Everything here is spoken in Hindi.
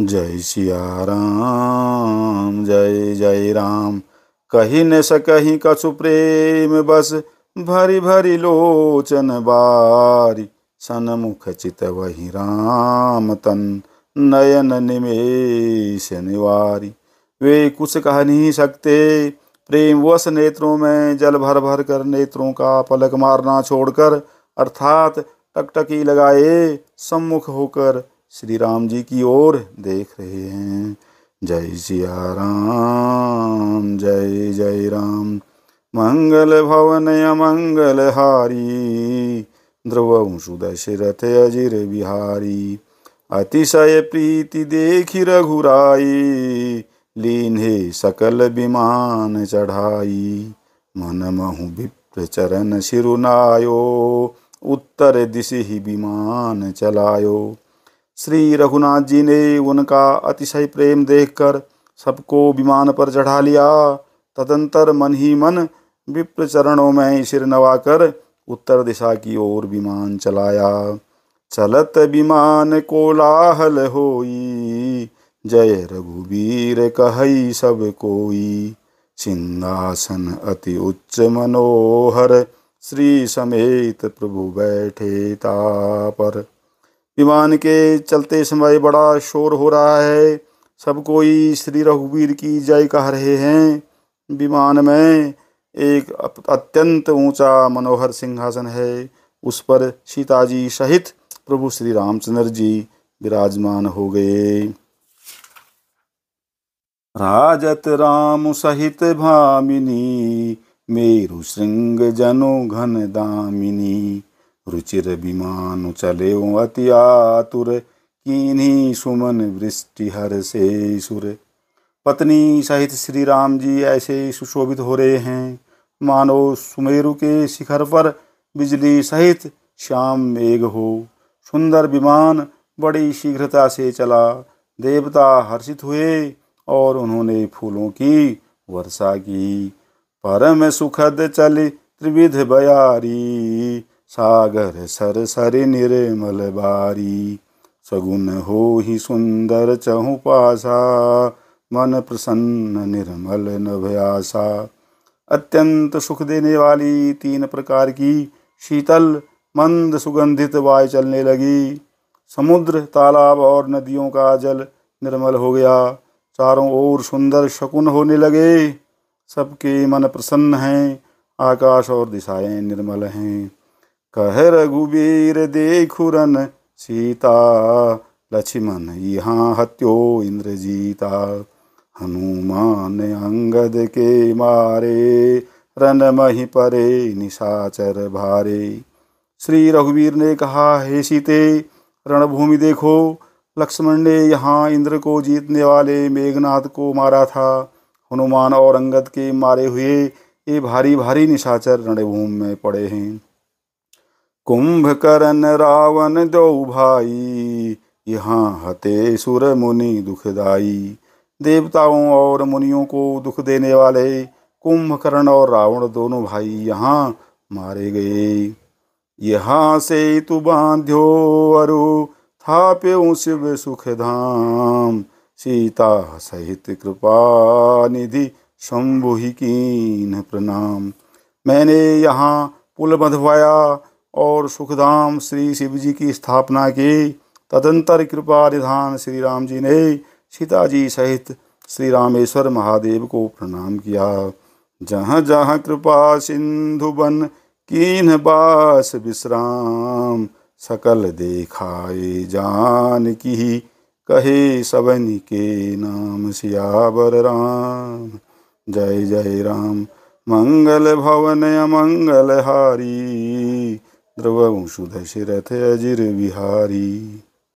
जय सिया राम जय जय राम कही न सकही कछु प्रेम बस भरी भरी लोचन बारी सनमुख चित वही राम तन नयन निमेश निवारी वे कुछ कह नहीं सकते प्रेम वश नेत्रों में जल भर भर कर नेत्रों का पलक मारना छोड़कर अर्थात टकटकी लगाए सम्मुख होकर श्री राम जी की ओर देख रहे हैं जय सिया राम जय जय राम मंगल भवन मंगल हारी ध्रुव सुदशरथ अजिर बिहारी अतिशय प्रीति देखी रघुराई लीन हे सकल विमान चढ़ाई मन महु विप्र चरण सिरुनायो उत्तर दिशि ही विमान चलायो श्री रघुनाथ जी ने उनका अतिशय प्रेम देखकर सबको विमान पर चढ़ा लिया तदंतर मन ही मन विप्र चरणों में सिर नवाकर उत्तर दिशा की ओर विमान चलाया चलत विमान कोलाहल होई जय रघुवीर कहई सब कोई सिंहासन अति उच्च मनोहर श्री समेत प्रभु बैठे ता पर विमान के चलते समय बड़ा शोर हो रहा है सब कोई श्री रघुवीर की जय कह रहे हैं विमान में एक अत्यंत ऊंचा मनोहर सिंहासन है उस पर सीता जी सहित प्रभु श्री रामचंद्र जी विराजमान हो गए राजत राम सहित भामिनी मेरु श्रृंग जनो घन दामिनी रुचिर विमान चले अति आतुर किन्हीं सुमन वृष्टि हर से सुर पत्नी सहित श्री राम जी ऐसे सुशोभित हो रहे हैं मानो सुमेरु के शिखर पर बिजली सहित श्याम मेघ हो सुंदर विमान बड़ी शीघ्रता से चला देवता हर्षित हुए और उन्होंने फूलों की वर्षा की परम सुखद चल त्रिविध बयारी सागर सर सर निर्मल बारी सगुन हो ही सुंदर चहु पासा मन प्रसन्न निर्मल नभ्यासा अत्यंत सुख देने वाली तीन प्रकार की शीतल मंद सुगंधित वायु चलने लगी समुद्र तालाब और नदियों का जल निर्मल हो गया चारों ओर सुंदर शकुन होने लगे सबके मन प्रसन्न हैं आकाश और दिशाएं निर्मल हैं कह रघुबीर देखुरन सीता लक्ष्मण यहाँ हत्यो इंद्रजीता हनुमान अंगद के मारे रन मही परे निशाचर भारे श्री रघुवीर ने कहा हे सीते रणभूमि देखो लक्ष्मण ने यहाँ इंद्र को जीतने वाले मेघनाथ को मारा था हनुमान और अंगद के मारे हुए ये भारी भारी निशाचर रणभूमि में पड़े हैं कुंभकरण रावण दो भाई यहाँ हते सुर मुनि दुखदाई देवताओं और मुनियों को दुख देने वाले कुंभकर्ण और रावण दोनों भाई यहाँ मारे गए यहाँ से तु बांध्यो अरु थाप्यो शिव सुख धाम सीता सहित कृपा निधि शंभु ही कीन प्रणाम मैंने यहाँ पुल बंधवाया और सुखधाम श्री शिव जी की स्थापना की तदंतर कृपा निधान श्री राम जी ने सीता जी सहित श्री रामेश्वर महादेव को प्रणाम किया जहाँ जहाँ कृपा सिंधु बन कीन बास विश्राम सकल देखाए जान की कहे सबन के नाम सियावर राम जय जय राम मंगल भवन अमंगल हारी द्रवा द्रवांशुधशिरथयजिर्विहारी